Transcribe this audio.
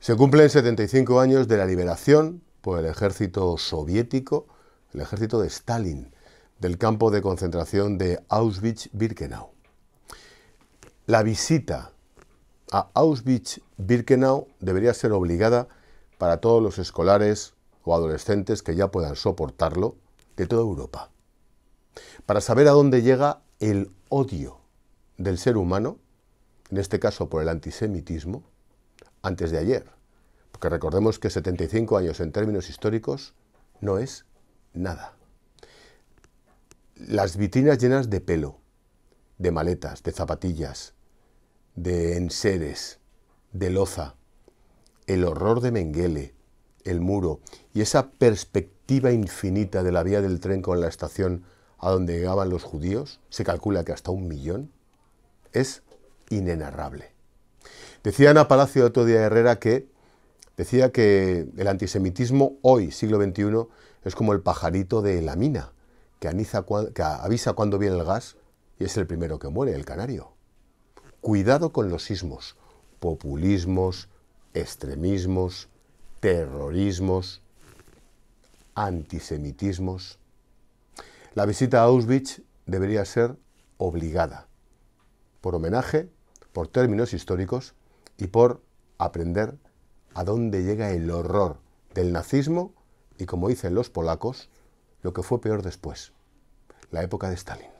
Se cumplen 75 años de la liberación por el ejército soviético, el ejército de Stalin, del campo de concentración de Auschwitz-Birkenau. La visita a Auschwitz-Birkenau debería ser obligada para todos los escolares o adolescentes que ya puedan soportarlo de toda Europa. Para saber a dónde llega el odio del ser humano, en este caso por el antisemitismo, antes de ayer, porque recordemos que 75 años en términos históricos no es nada. Las vitrinas llenas de pelo, de maletas, de zapatillas, de enseres, de loza, el horror de Mengele, el muro y esa perspectiva infinita de la vía del tren con la estación a donde llegaban los judíos, se calcula que hasta un millón, es inenarrable. Decía Ana Palacio otro día Herrera que decía que el antisemitismo hoy, siglo XXI, es como el pajarito de la mina, que, que avisa cuando viene el gas y es el primero que muere, el canario. Cuidado con los sismos, populismos, extremismos, terrorismos, antisemitismos. La visita a Auschwitz debería ser obligada, por homenaje, por términos históricos, y por aprender a dónde llega el horror del nazismo y, como dicen los polacos, lo que fue peor después, la época de Stalin.